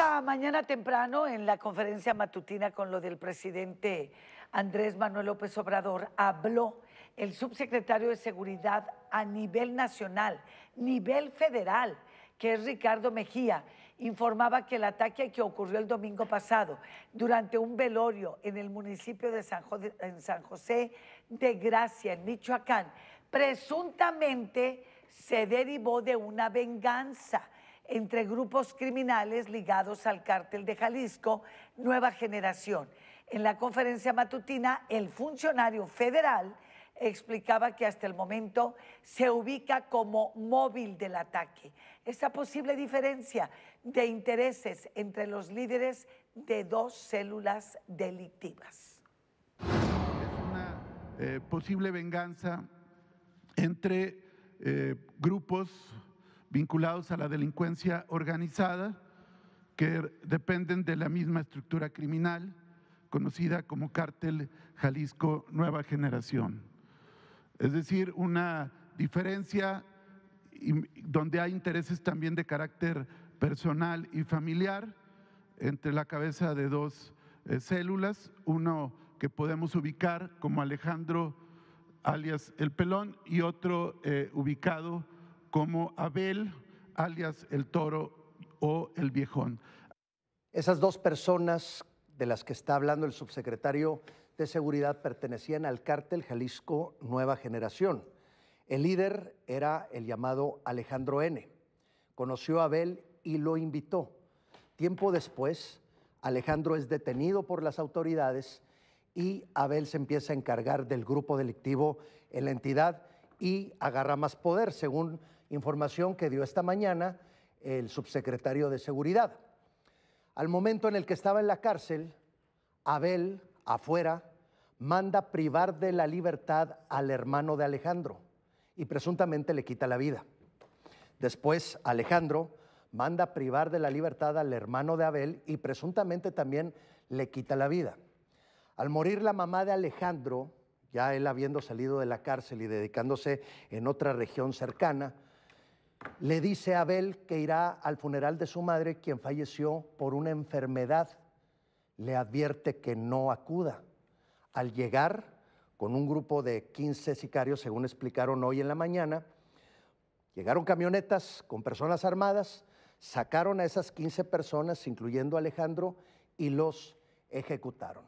Esta mañana temprano, en la conferencia matutina con lo del presidente Andrés Manuel López Obrador, habló el subsecretario de Seguridad a nivel nacional, nivel federal, que es Ricardo Mejía, informaba que el ataque que ocurrió el domingo pasado durante un velorio en el municipio de San, San José de Gracia, en Michoacán, presuntamente se derivó de una venganza entre grupos criminales ligados al cártel de Jalisco Nueva Generación. En la conferencia matutina, el funcionario federal explicaba que hasta el momento se ubica como móvil del ataque. Esa posible diferencia de intereses entre los líderes de dos células delictivas. Es una eh, posible venganza entre eh, grupos vinculados a la delincuencia organizada, que dependen de la misma estructura criminal, conocida como cártel Jalisco Nueva Generación. Es decir, una diferencia donde hay intereses también de carácter personal y familiar entre la cabeza de dos eh, células, uno que podemos ubicar como Alejandro alias El Pelón y otro eh, ubicado como Abel, alias el toro o el viejón. Esas dos personas de las que está hablando el subsecretario de Seguridad pertenecían al cártel Jalisco Nueva Generación. El líder era el llamado Alejandro N. Conoció a Abel y lo invitó. Tiempo después, Alejandro es detenido por las autoridades y Abel se empieza a encargar del grupo delictivo en la entidad y agarra más poder, según información que dio esta mañana el subsecretario de Seguridad. Al momento en el que estaba en la cárcel, Abel, afuera, manda privar de la libertad al hermano de Alejandro y presuntamente le quita la vida. Después, Alejandro manda privar de la libertad al hermano de Abel y presuntamente también le quita la vida. Al morir la mamá de Alejandro, ya él habiendo salido de la cárcel y dedicándose en otra región cercana, le dice a Abel que irá al funeral de su madre, quien falleció por una enfermedad. Le advierte que no acuda. Al llegar, con un grupo de 15 sicarios, según explicaron hoy en la mañana, llegaron camionetas con personas armadas, sacaron a esas 15 personas, incluyendo a Alejandro, y los ejecutaron.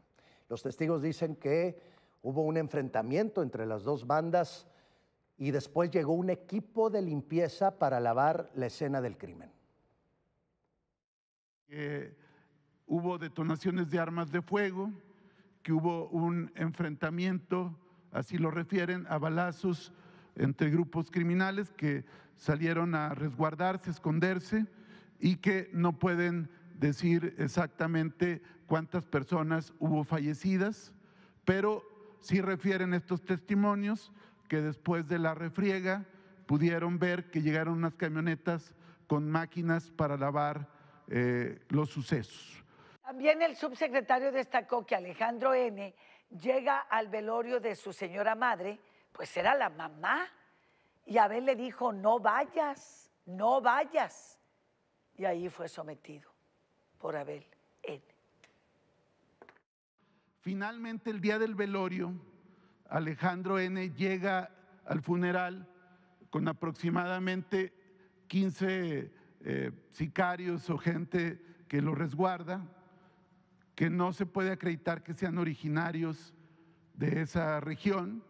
Los testigos dicen que hubo un enfrentamiento entre las dos bandas y después llegó un equipo de limpieza para lavar la escena del crimen. hubo detonaciones de armas de fuego, que hubo un enfrentamiento, así lo refieren, a balazos entre grupos criminales que salieron a resguardarse, esconderse y que no pueden decir exactamente cuántas personas hubo fallecidas, pero sí refieren estos testimonios que después de la refriega pudieron ver que llegaron unas camionetas con máquinas para lavar eh, los sucesos. También el subsecretario destacó que Alejandro N. llega al velorio de su señora madre, pues era la mamá, y Abel le dijo, no vayas, no vayas. Y ahí fue sometido por Abel N. Finalmente, el día del velorio, Alejandro N. llega al funeral con aproximadamente 15 eh, sicarios o gente que lo resguarda, que no se puede acreditar que sean originarios de esa región,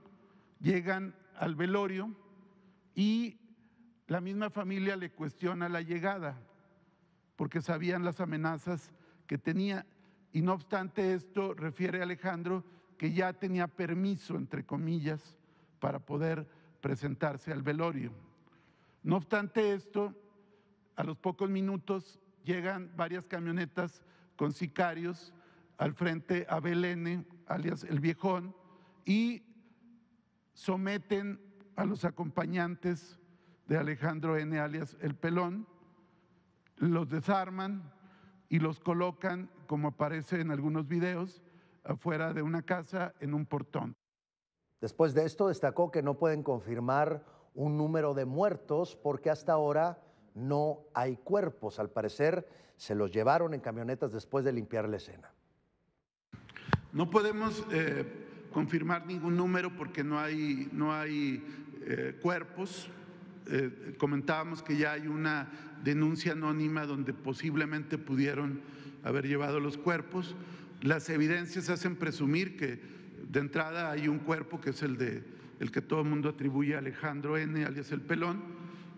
llegan al velorio y la misma familia le cuestiona la llegada, porque sabían las amenazas que tenía. Y no obstante esto, refiere Alejandro, que ya tenía permiso, entre comillas, para poder presentarse al velorio. No obstante esto, a los pocos minutos llegan varias camionetas con sicarios al frente a Belén, alias el viejón, y someten a los acompañantes de Alejandro N., alias el pelón, los desarman y los colocan, como aparece en algunos videos, afuera de una casa en un portón. Después de esto destacó que no pueden confirmar un número de muertos porque hasta ahora no hay cuerpos. Al parecer se los llevaron en camionetas después de limpiar la escena. No podemos eh, confirmar ningún número porque no hay, no hay eh, cuerpos. Eh, comentábamos que ya hay una denuncia anónima donde posiblemente pudieron haber llevado los cuerpos. Las evidencias hacen presumir que de entrada hay un cuerpo que es el de el que todo el mundo atribuye a Alejandro N, alias el pelón,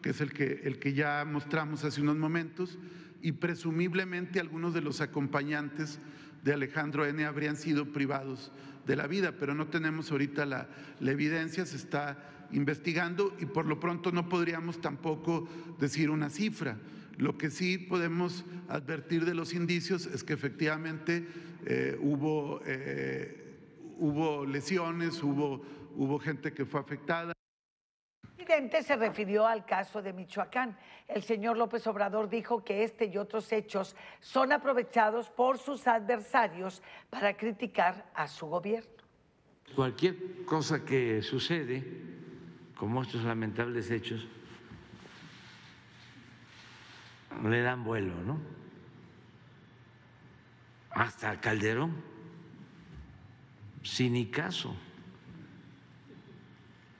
que es el que, el que ya mostramos hace unos momentos, y presumiblemente algunos de los acompañantes de Alejandro N habrían sido privados de la vida, pero no tenemos ahorita la, la, evidencia, se está investigando y por lo pronto no podríamos tampoco decir una cifra. Lo que sí podemos advertir de los indicios es que efectivamente eh, hubo, eh, hubo lesiones, hubo, hubo gente que fue afectada El presidente se refirió al caso de Michoacán. El señor López Obrador dijo que este y otros hechos son aprovechados por sus adversarios para criticar a su gobierno. Cualquier cosa que sucede, como estos lamentables hechos, le dan vuelo, ¿no? Hasta Calderón, sin ni caso.